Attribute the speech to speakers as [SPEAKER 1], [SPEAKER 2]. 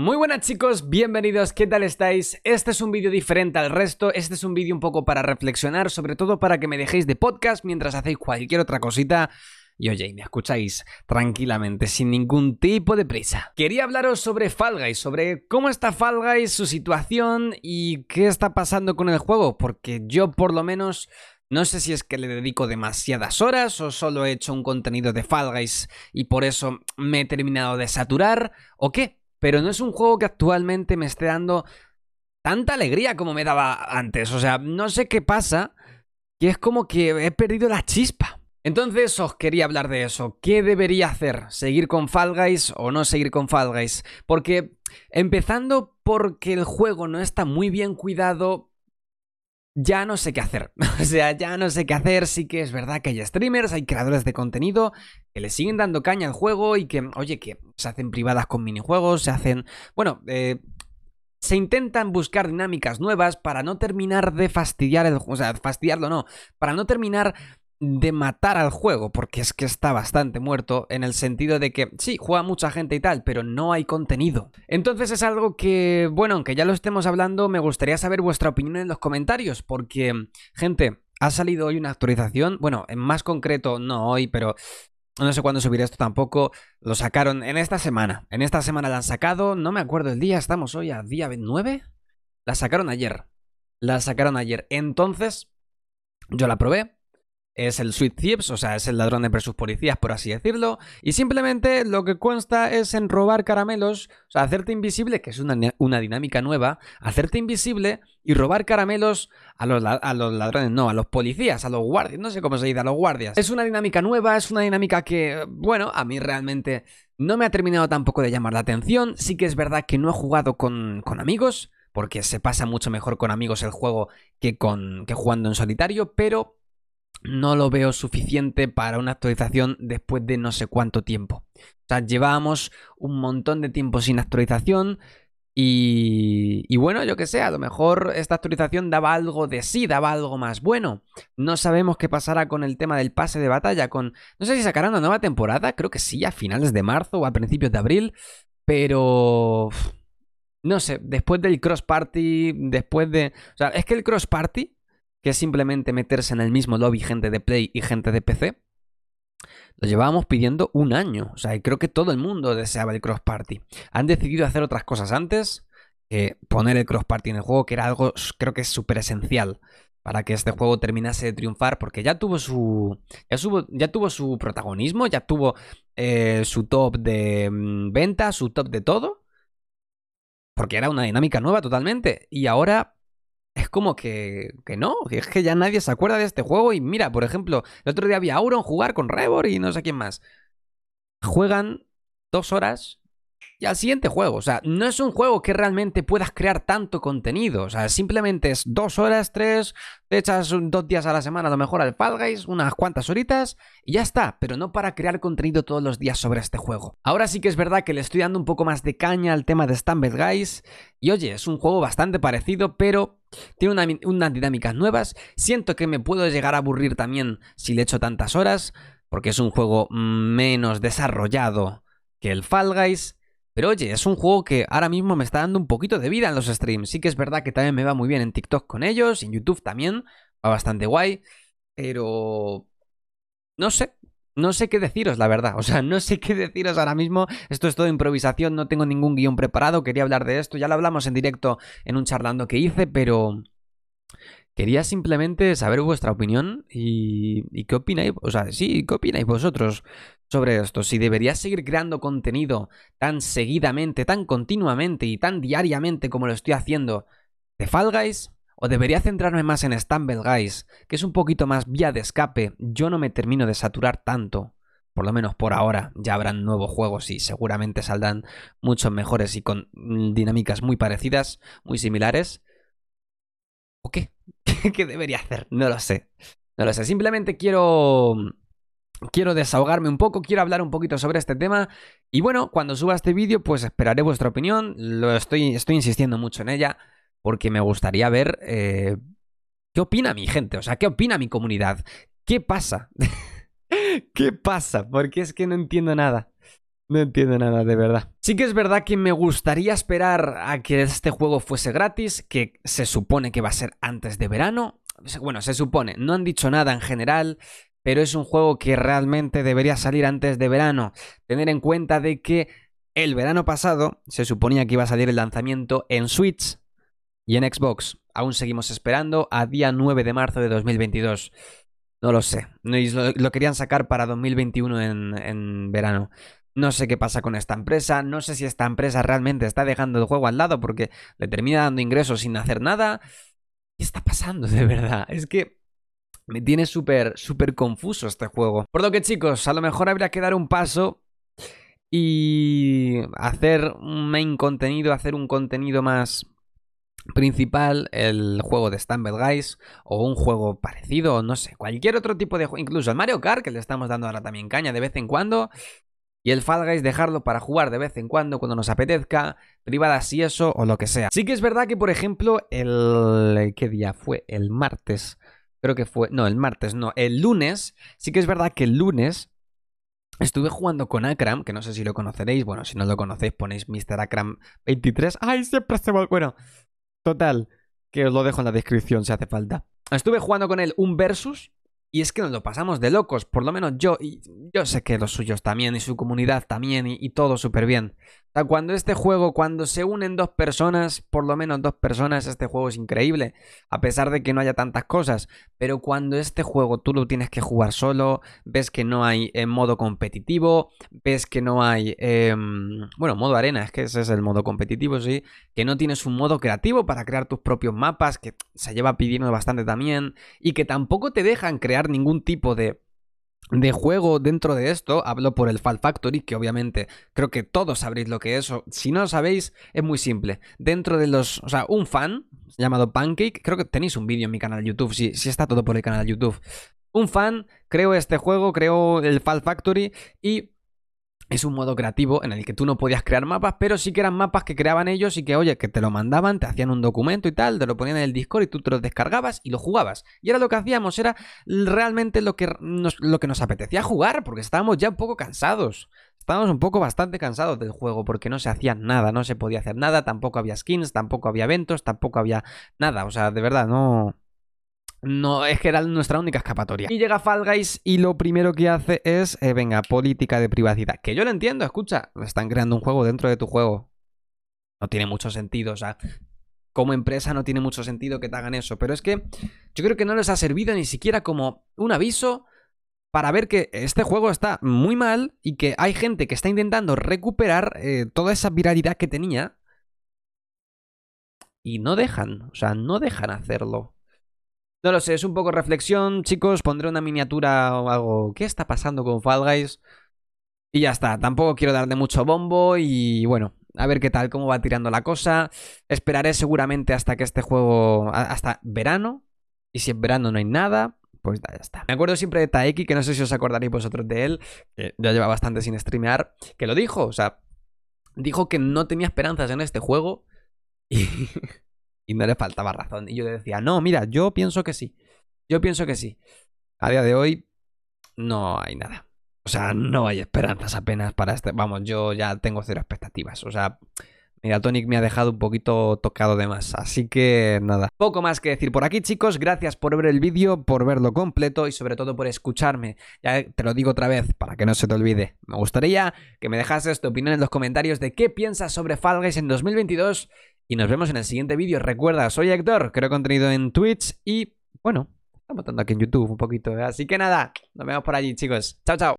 [SPEAKER 1] Muy buenas chicos, bienvenidos, ¿qué tal estáis? Este es un vídeo diferente al resto, este es un vídeo un poco para reflexionar, sobre todo para que me dejéis de podcast mientras hacéis cualquier otra cosita. Y oye, y me escucháis tranquilamente, sin ningún tipo de prisa. Quería hablaros sobre Fall Guys, sobre cómo está Fall Guys, su situación y qué está pasando con el juego, porque yo por lo menos no sé si es que le dedico demasiadas horas o solo he hecho un contenido de Fall Guys y por eso me he terminado de saturar o qué, pero no es un juego que actualmente me esté dando tanta alegría como me daba antes. O sea, no sé qué pasa, que es como que he perdido la chispa. Entonces os quería hablar de eso. ¿Qué debería hacer? ¿Seguir con Fall Guys o no seguir con Fall Guys? Porque empezando porque el juego no está muy bien cuidado, ya no sé qué hacer. O sea, ya no sé qué hacer. Sí que es verdad que hay streamers, hay creadores de contenido que le siguen dando caña al juego y que, oye, que se hacen privadas con minijuegos, se hacen... Bueno, eh, se intentan buscar dinámicas nuevas para no terminar de fastidiar el... O sea, fastidiarlo no, para no terminar de matar al juego, porque es que está bastante muerto, en el sentido de que sí, juega mucha gente y tal, pero no hay contenido. Entonces es algo que, bueno, aunque ya lo estemos hablando, me gustaría saber vuestra opinión en los comentarios, porque, gente, ha salido hoy una actualización, bueno, en más concreto, no hoy, pero no sé cuándo subiré esto tampoco. Lo sacaron en esta semana. En esta semana la han sacado. No me acuerdo el día. Estamos hoy a día 29. La sacaron ayer. La sacaron ayer. Entonces, yo la probé es el Sweet Thieves, o sea, es el ladrón de entre sus policías, por así decirlo, y simplemente lo que consta es en robar caramelos, o sea, hacerte invisible, que es una, dinámica nueva, hacerte invisible y robar caramelos a los, a los, ladrones, no, a los policías, a los guardias, no sé cómo se dice, a los guardias. Es una dinámica nueva, es una dinámica que, bueno, a mí realmente no me ha terminado tampoco de llamar la atención, sí que es verdad que no he jugado con, con amigos, porque se pasa mucho mejor con amigos el juego que, con, que jugando en solitario, pero no lo veo suficiente para una actualización después de no sé cuánto tiempo. O sea, llevábamos un montón de tiempo sin actualización. Y, y bueno, yo que sé, a lo mejor esta actualización daba algo de sí, daba algo más bueno. No sabemos qué pasará con el tema del pase de batalla, con... No sé si sacarán una nueva temporada, creo que sí, a finales de marzo o a principios de abril, pero... No sé, después del cross party, después de... O sea, es que el cross party que es simplemente meterse en el mismo lobby gente de Play y gente de PC, lo llevábamos pidiendo un año. O sea, creo que todo el mundo deseaba el cross party. Han decidido hacer otras cosas antes que poner el cross party en el juego, que era algo, creo que es súper esencial para que este juego terminase de triunfar, porque ya tuvo su. Ya, tuvo su protagonismo, ya tuvo eh, su top de mm, venta, su top de todo. Porque era una dinámica nueva totalmente. Y ahora es como que, no, es que ya nadie se acuerda de este juego y mira, por ejemplo, el otro día había Auron jugar con Rebor y no sé quién más. Juegan dos horas y al siguiente juego. O sea, no es un juego que realmente puedas crear tanto contenido. O sea, simplemente es dos horas, tres, te echas dos días a la semana a lo mejor al Fall Guys, unas cuantas horitas y ya está. Pero no para crear contenido todos los días sobre este juego. Ahora sí que es verdad que le estoy dando un poco más de caña al tema de Stumble Guys. Y oye, es un juego bastante parecido, pero tiene unas dinámicas nuevas. Siento que me puedo llegar a aburrir también si le echo tantas horas. Porque es un juego menos desarrollado que el Fall Guys pero oye, es un juego que ahora mismo me está dando un poquito de vida en los streams. Sí que es verdad que también me va muy bien en TikTok con ellos, en YouTube también, va bastante guay. Pero... No sé, no sé qué deciros, la verdad. O sea, no sé qué deciros ahora mismo. Esto es todo improvisación, no tengo ningún guión preparado. Quería hablar de esto. Ya lo hablamos en directo en un charlando que hice, pero. Quería simplemente saber vuestra opinión y, qué opináis, o sea, qué opináis vosotros sobre esto. Si debería seguir creando contenido tan seguidamente, tan continuamente y tan diariamente como lo estoy haciendo de Fall Guys, o debería centrarme más en Stumble Guys, que es un poquito más vía de escape. Yo no me termino de saturar tanto, por lo menos por ahora. Ya habrán nuevos juegos y seguramente saldrán muchos mejores y con dinámicas muy parecidas, muy similares qué? ¿Qué debería hacer? No lo sé. No lo sé. Simplemente quiero quiero desahogarme un poco, quiero hablar un poquito sobre este tema. Y bueno, cuando suba este vídeo, pues esperaré vuestra opinión. Lo estoy, estoy insistiendo mucho en ella, porque me gustaría ver eh, qué opina mi gente, o sea, qué opina mi comunidad, qué pasa, qué pasa, porque es que no entiendo nada. No entiendo nada de verdad. Sí que es verdad que me gustaría esperar a que este juego fuese gratis, que se supone que va a ser antes de verano. Bueno, se supone, no han dicho nada en general, pero es un juego que realmente debería salir antes de verano. Tener en cuenta de que el verano pasado se suponía que iba a salir el lanzamiento en Switch y en Xbox. Aún seguimos esperando a día 9 de marzo de 2022. No lo sé. Lo, lo querían sacar para 2021 en, en verano no sé qué pasa con esta empresa, no sé si esta empresa realmente está dejando el juego al lado porque le termina dando ingresos sin hacer nada. ¿Qué está pasando de verdad? Es que me tiene súper, súper confuso este juego. Por lo que chicos, a lo mejor habría que dar un paso y hacer un main contenido, hacer un contenido más principal, el juego de Stumble Guys o un juego parecido, o no sé, cualquier otro tipo de juego, incluso el Mario Kart que le estamos dando ahora también caña de vez en cuando, y el Fall dejarlo para jugar de vez en cuando cuando nos apetezca, privadas y eso o lo que sea. Sí que es verdad que, por ejemplo, el... ¿qué día fue? El martes. Creo que fue... No, el martes, no. El lunes. Sí que es verdad que el lunes Estuve jugando con Akram, que no sé si lo conoceréis. Bueno, si no lo conocéis, ponéis Mr. Akram 23. ¡Ay, siempre se vuelve! Bueno, total, que os lo dejo en la descripción si hace falta. Estuve jugando con él un versus y es que nos lo pasamos de locos, por lo menos yo, y yo sé que los suyos también, y su comunidad también, y, todo súper bien. O sea, cuando este juego, cuando se unen dos personas, por lo menos dos personas, este juego es increíble, a pesar de que no haya tantas cosas. Pero cuando este juego tú lo tienes que jugar solo, ves que no hay eh, modo competitivo, ves que no hay, em, bueno, modo arena, es que ese es el modo competitivo, sí, que no tienes un modo creativo para crear tus propios mapas, que se lleva pidiendo bastante también, y que tampoco te dejan crear ningún tipo de de juego dentro de esto, hablo por el Fall Factory, que obviamente creo que todos sabréis lo que es, si no lo sabéis, es muy simple. Dentro de los, o sea, un fan llamado Pancake, creo que tenéis un vídeo en mi canal de YouTube, si, si está todo por el canal de YouTube. Un fan creó este juego, creó el Fall Factory y es un modo creativo en el que tú no podías crear mapas, pero sí que eran mapas que creaban ellos y que, oye, que te lo mandaban, te hacían un documento y tal, te lo ponían en el Discord y tú te lo descargabas y lo jugabas. Y era lo que hacíamos, era realmente lo que nos, lo que nos apetecía jugar, porque estábamos ya un poco cansados. Estábamos un poco bastante cansados del juego porque no se hacía nada, no se podía hacer nada, tampoco había skins, tampoco había eventos, tampoco había nada. O sea, de verdad, no, no, es que era nuestra única escapatoria. Y llega Fall Guys y lo primero que hace es, eh, venga, política de privacidad. Que yo lo entiendo, escucha, están creando un juego dentro de tu juego. No tiene mucho sentido, o sea, como empresa no tiene mucho sentido que te hagan eso. Pero es que yo creo que no les ha servido ni siquiera como un aviso para ver que este juego está muy mal y que hay gente que está intentando recuperar eh, toda esa viralidad que tenía. Y no dejan, o sea, no dejan hacerlo. No lo sé, es un poco reflexión, chicos. Pondré una miniatura o algo. ¿Qué está pasando con Fall Guys? Y ya está, tampoco quiero darle mucho bombo y bueno, a ver qué tal, cómo va tirando la cosa. Esperaré seguramente hasta que este juego, hasta verano. Y si en verano no hay nada, pues ya está. Me acuerdo siempre de Taeki, que no sé si os acordaréis vosotros de él, que ya lleva bastante sin streamear, que lo dijo, o sea, dijo que no tenía esperanzas en este juego. Y y no le faltaba razón. Y yo le decía, no, mira, yo pienso que sí. Yo pienso que sí. A día de hoy no hay nada. O sea, no hay esperanzas apenas para este. Vamos, yo ya tengo cero expectativas. O sea, Mira, Tonic me ha dejado un poquito tocado de más, así que nada. Poco más que decir por aquí, chicos. Gracias por ver el vídeo, por verlo completo y sobre todo por escucharme. Ya te lo digo otra vez, para que no se te olvide. Me gustaría que me dejases tu opinión en los comentarios de qué piensas sobre Fall en 2022 y nos vemos en el siguiente vídeo. Recuerda, soy Héctor, creo contenido en Twitch y, bueno, estamos tanto aquí en YouTube un poquito. ¿eh? Así que nada, nos vemos por allí, chicos. Chao, chao.